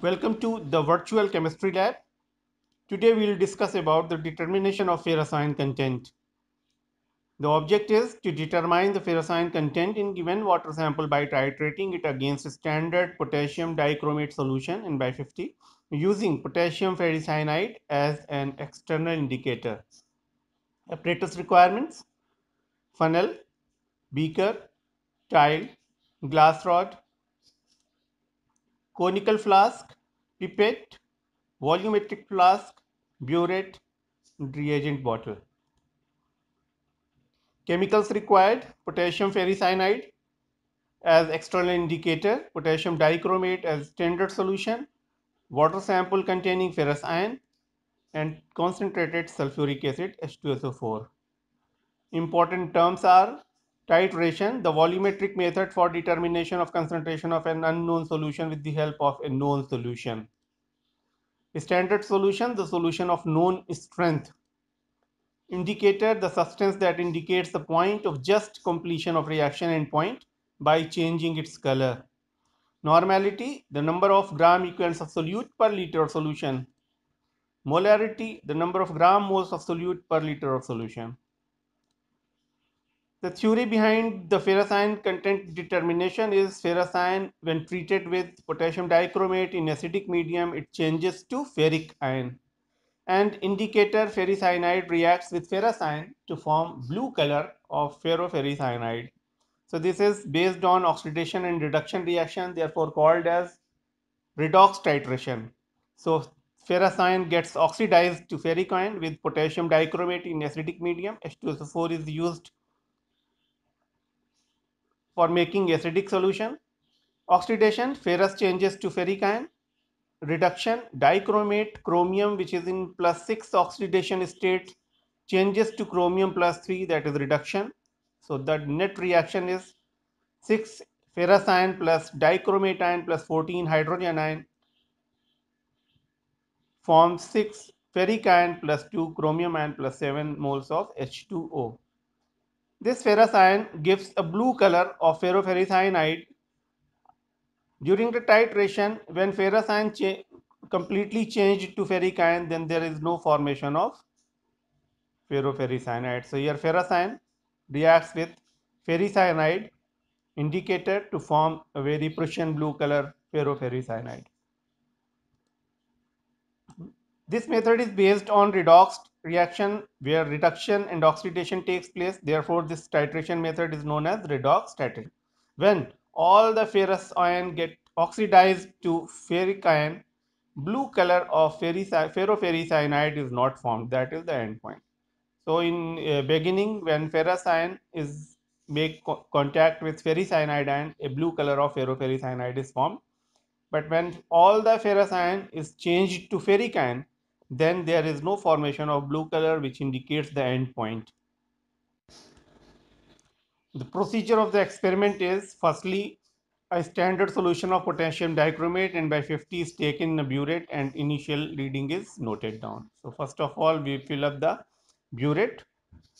Welcome to the virtual chemistry lab. Today we will discuss about the determination of ferrocyan content. The object is to determine the ferrocyan content in given water sample by titrating it against standard potassium dichromate solution in by 50 using potassium ferricyanide as an external indicator. Apparatus requirements, funnel, beaker, tile, glass rod, conical flask, pipette, volumetric flask, burette, reagent bottle. Chemicals required potassium ferricyanide as external indicator, potassium dichromate as standard solution, water sample containing ferrous iron, and concentrated sulfuric acid H2SO4. Important terms are titration, the volumetric method for determination of concentration of an unknown solution with the help of a known solution. Standard solution, the solution of known strength. Indicator, the substance that indicates the point of just completion of reaction endpoint by changing its color. Normality, the number of gram equivalents of solute per liter of solution. Molarity, the number of gram moles of solute per liter of solution. The theory behind the ferrocyan content determination is ferrocyan when treated with potassium dichromate in acidic medium it changes to ferric ion and indicator ferricyanide reacts with ferrocyan to form blue color of ferroferricyanide. So this is based on oxidation and reduction reaction therefore called as redox titration. So ferrocyan gets oxidized to ferric ion with potassium dichromate in acidic medium H2SO4 is used for making acidic solution, oxidation, ferrous changes to ferric ion, reduction, dichromate, chromium which is in plus 6 oxidation state changes to chromium plus 3 that is reduction. So the net reaction is 6 ferrous ion plus dichromate ion plus 14 hydrogen ion forms 6 ferric ion plus 2 chromium ion plus 7 moles of H2O. This ferrous ion gives a blue color of ferroferrous During the titration, when ferrous ion cha completely changed to ferric ion, then there is no formation of ferroferrous So here ferrous ion reacts with ferrous iodide indicator to form a very Prussian blue color ferroferrous This method is based on redoxed reaction where reduction and oxidation takes place. Therefore, this titration method is known as redox titration. When all the ferrous ion get oxidized to ferric ion, blue color of ferro cyanide is not formed. That is the end point. So, in uh, beginning, when ferrous ion is make co contact with ferrous cyanide and a blue color of ferro cyanide is formed. But when all the ferrous ion is changed to ferric ion, then there is no formation of blue color which indicates the end point. The procedure of the experiment is firstly a standard solution of potassium dichromate and by 50 is taken in a burette and initial reading is noted down. So first of all we fill up the burette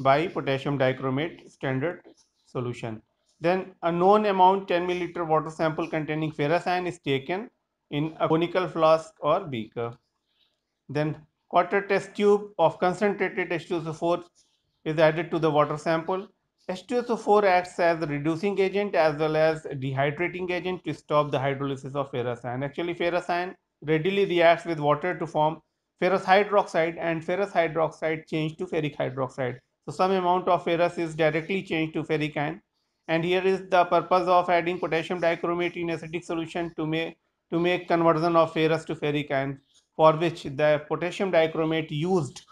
by potassium dichromate standard solution. Then a known amount 10 milliliter water sample containing ferrous ion is taken in a conical flask or beaker. Then quarter test tube of concentrated H2SO4 is added to the water sample. H2SO4 acts as a reducing agent as well as dehydrating agent to stop the hydrolysis of ferrous ion. Actually, ferrous ion readily reacts with water to form ferrous hydroxide and ferrous hydroxide change to ferric hydroxide. So some amount of ferrous is directly changed to ferric ion. And here is the purpose of adding potassium dichromate in acidic solution to make, to make conversion of ferrous to ferric ion for which the potassium dichromate used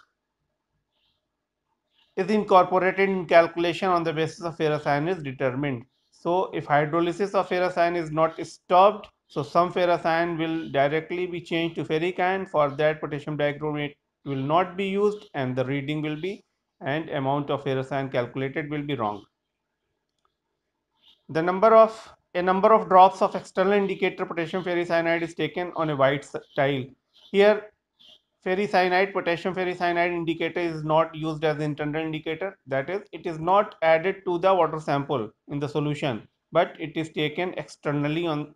is incorporated in calculation on the basis of ferrous ion is determined. So if hydrolysis of ferrous ion is not stopped, so some ferrous ion will directly be changed to ferric ion for that potassium dichromate will not be used and the reading will be and amount of ferrous ion calculated will be wrong. The number of a number of drops of external indicator potassium ferrous cyanide is taken on a white tile here ferricyanide, potassium ferricyanide indicator is not used as internal indicator. That is, it is not added to the water sample in the solution, but it is taken externally on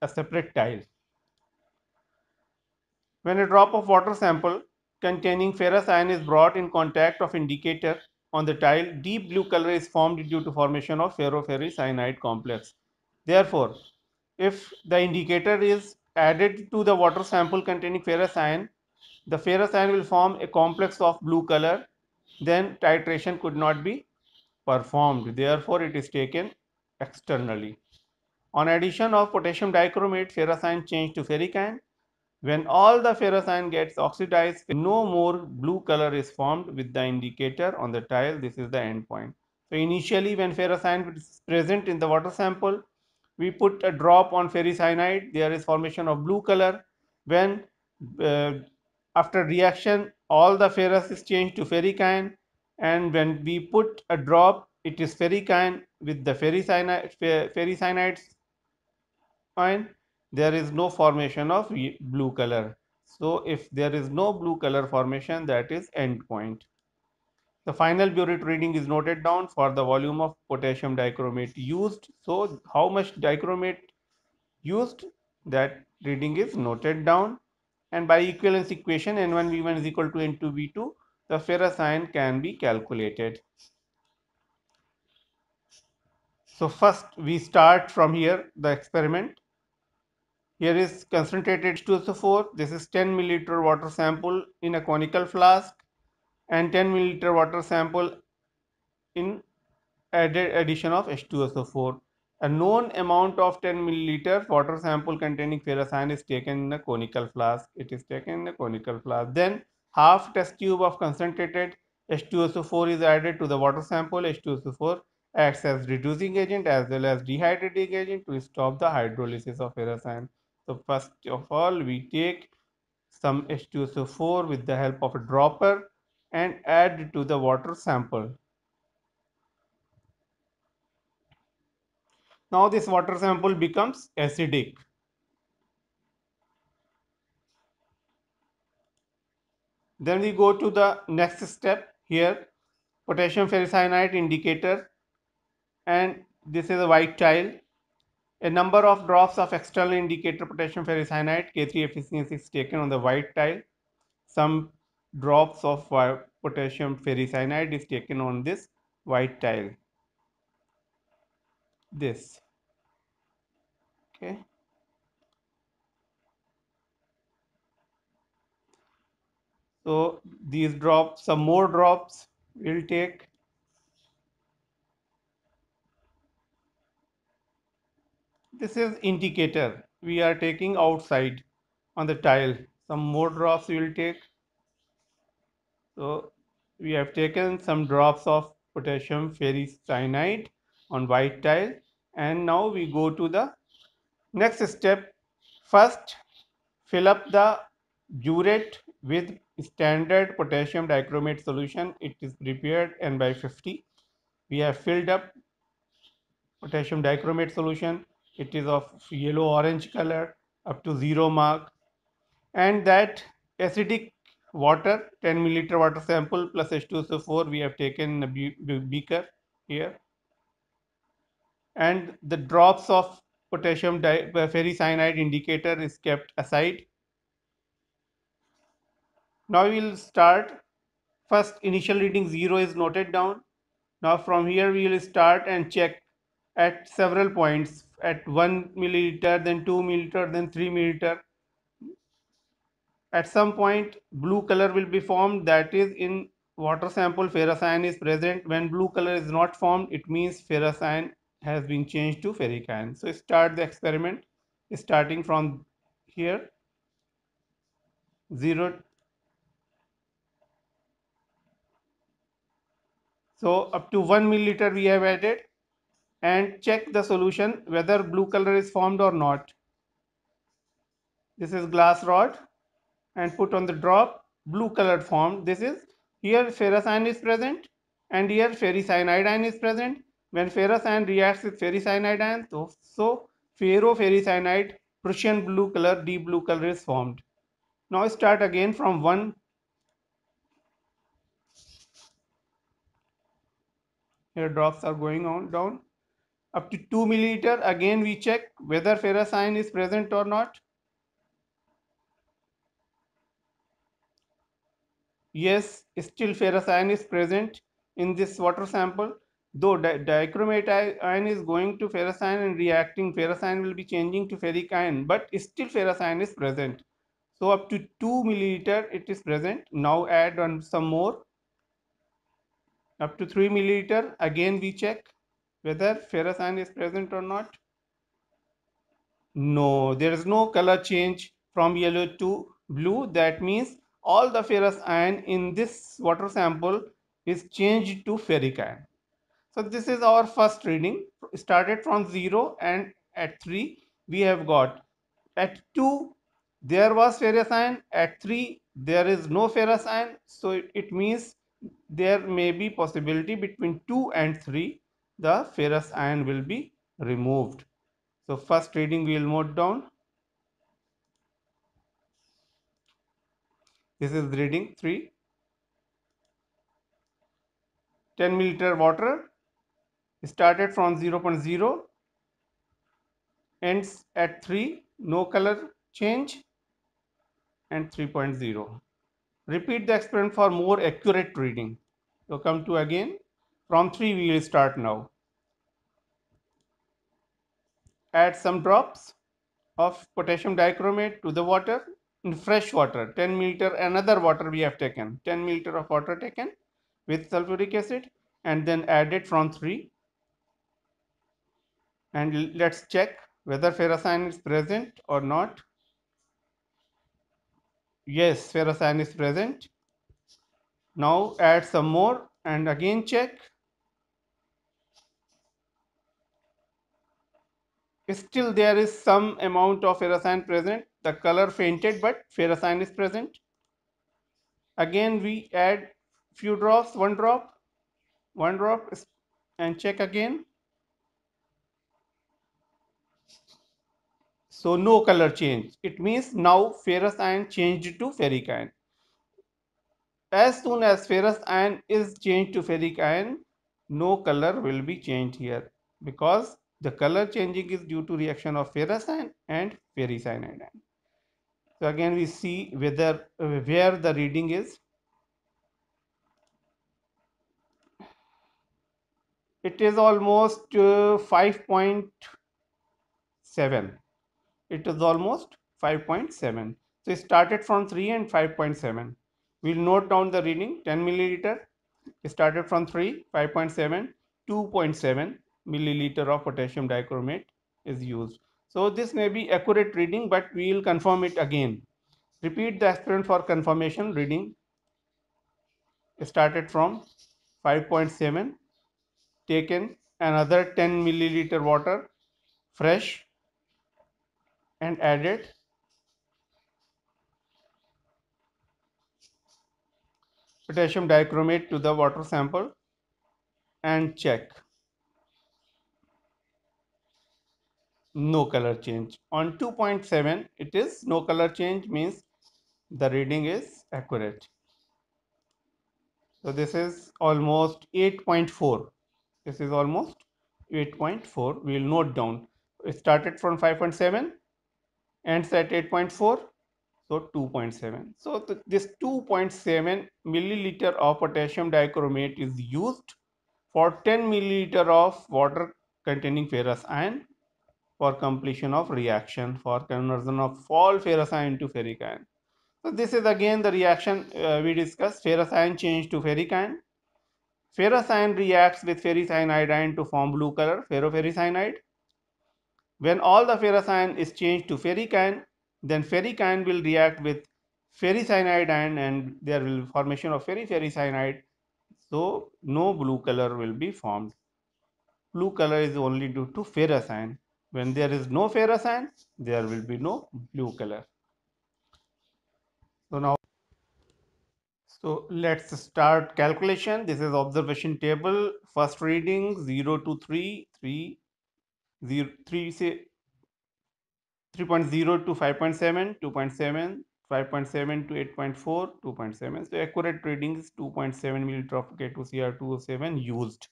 a separate tile. When a drop of water sample containing ferrous ion is brought in contact of indicator on the tile, deep blue color is formed due to formation of ferricyanide complex. Therefore, if the indicator is added to the water sample containing ferrous ion, the ferrous ion will form a complex of blue color, then titration could not be performed. Therefore, it is taken externally. On addition of potassium dichromate, ferrous ion changed to ferric ion. When all the ferrous ion gets oxidized, no more blue color is formed with the indicator on the tile. This is the end point. So initially when ferrous ion is present in the water sample, we put a drop on ferricyanide. there is formation of blue color when uh, after reaction all the ferrous is changed to ferric ion and when we put a drop it is ferric ion with the ferricyanide cyanide and ion there is no formation of blue color so if there is no blue color formation that is end point the final burette reading is noted down for the volume of potassium dichromate used. So how much dichromate used that reading is noted down and by equivalence equation N1V1 is equal to N2V2 the ferrous ion can be calculated. So first we start from here the experiment. Here is concentrated H2SO4. This is 10 milliliter water sample in a conical flask and 10 milliliter water sample in added addition of H2SO4. A known amount of 10 milliliter water sample containing ferrous ion is taken in a conical flask. It is taken in a conical flask. Then half test tube of concentrated H2SO4 is added to the water sample. H2SO4 acts as reducing agent as well as dehydrating agent to stop the hydrolysis of ferrous ion. So first of all, we take some H2SO4 with the help of a dropper and add to the water sample. Now this water sample becomes acidic. Then we go to the next step here potassium ferricyanide indicator and this is a white tile. A number of drops of external indicator potassium ferricyanide K3 efficiency is taken on the white tile. Some drops of potassium ferricyanide is taken on this white tile this okay so these drops some more drops will take this is indicator we are taking outside on the tile some more drops we will take so we have taken some drops of potassium ferrous cyanide on white tile and now we go to the next step. First fill up the burette with standard potassium dichromate solution. It is prepared N by 50. We have filled up potassium dichromate solution. It is of yellow orange color up to zero mark and that acidic water 10 milliliter water sample plus H2SO4 we have taken a beaker here and the drops of potassium uh, ferricyanide indicator is kept aside. Now we will start first initial reading 0 is noted down. Now from here we will start and check at several points at 1 milliliter then 2 milliliter then 3 milliliter at some point blue color will be formed that is in water sample ferrocyan is present when blue color is not formed it means ferrocyan has been changed to ferric ion so start the experiment starting from here 0 so up to 1 milliliter we have added and check the solution whether blue color is formed or not this is glass rod and put on the drop blue colored form. This is here ferrous ion is present and here ferrous iodine is present. When ferrous ion reacts with ferrous iodine, so, so Prussian blue color, deep blue color is formed. Now start again from 1. Here drops are going on down. Up to 2 milliliter again we check whether ferrous ion is present or not. Yes, still ferrous ion is present in this water sample, though di dichromate ion is going to ferrous ion and reacting, ferrous ion will be changing to ferric ion, but still ferrous ion is present. So up to 2 milliliter it is present. Now add on some more. Up to 3 milliliter again we check whether ferrous ion is present or not. No, there is no color change from yellow to blue. That means all the ferrous iron in this water sample is changed to ferric iron. So this is our first reading started from 0 and at 3 we have got at 2 there was ferrous iron at 3 there is no ferrous iron so it means there may be possibility between 2 and 3 the ferrous iron will be removed. So first reading we will note down this is reading 3 10 milliliter water started from 0, 0.0 ends at 3 no color change and 3.0 repeat the experiment for more accurate reading so come to again from 3 we will start now add some drops of potassium dichromate to the water in fresh water 10 milliliter another water we have taken 10 milliliter of water taken with sulfuric acid and then added from 3 and let's check whether ferrocyan is present or not yes ferrocyan is present now add some more and again check still there is some amount of ferrocyan present the color fainted but ferrocyan is present. Again we add few drops, one drop, one drop and check again. So no color change. It means now ferrous ion changed to ferric ion. As soon as ferrous ion is changed to ferric ion, no color will be changed here because the color changing is due to reaction of ferrous ion and ferricyanide ion so again we see whether uh, where the reading is it is almost uh, 5.7 it is almost 5.7 so it started from 3 and 5.7 we'll note down the reading 10 milliliter it started from 3 5.7 2.7 milliliter of potassium dichromate is used so this may be accurate reading, but we will confirm it again. Repeat the aspirant for confirmation reading started from 5.7 taken another 10 milliliter water fresh and added potassium dichromate to the water sample and check no color change on 2.7 it is no color change means the reading is accurate so this is almost 8.4 this is almost 8.4 we will note down it started from 5.7 ends at 8.4 so 2.7 so th this 2.7 milliliter of potassium dichromate is used for 10 milliliter of water containing ferrous iron for completion of reaction for conversion of all ferrous ion to ferric ion. So this is again the reaction uh, we discussed ferrous ion to ferric ion. Ferrous ion reacts with ferrous iodine to form blue color ferroferrous When all the ferrous ion is changed to ferric ion, then ferric ion will react with ferrous iodine and there will be formation of ferriferrous So no blue color will be formed. Blue color is only due to ferrous ion. When there is no ferrous ion, there will be no blue color. So now, so let's start calculation. This is observation table. First reading 0 to 3, 3, 0, 3 say 3.0 to 5.7, 2.7, 5.7 to 8.4, 2.7. So accurate reading is 2.7 milliliter of K2Cr207 used.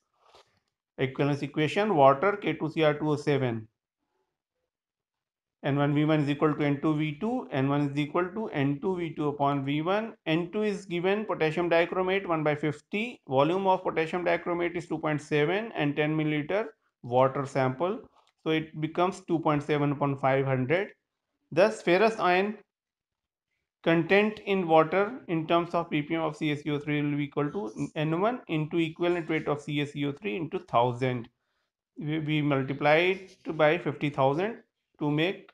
Equivalence equation water K2Cr207 N1 V1 is equal to N2 V2, N1 is equal to N2 V2 upon V1. N2 is given potassium dichromate 1 by 50, volume of potassium dichromate is 2.7 and 10 milliliter water sample. So it becomes 2.7 upon 500. Thus ferrous ion content in water in terms of ppm of CaCO3 will be equal to N1 into equivalent weight of CaCO3 into 1000. We, we multiply it by 50,000 to make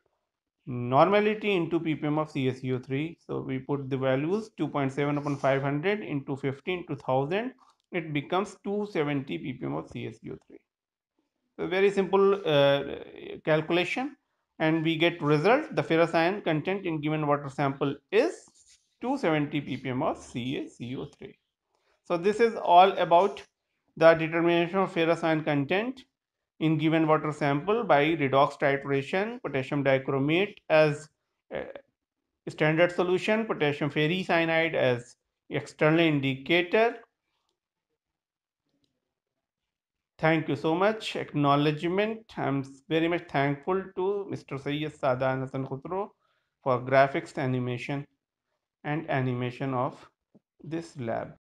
normality into ppm of csu 3 So we put the values 2.7 upon 500 into 15 to 1000. It becomes 270 ppm of csu 3 So very simple uh, calculation and we get result the ferrous ion content in given water sample is 270 ppm of CaCO3. So this is all about the determination of ferrous ion content in given water sample by redox titration potassium dichromate as uh, standard solution potassium ferricyanide as external indicator thank you so much acknowledgement i'm very much thankful to mr sayyid sadan hasan for graphics animation and animation of this lab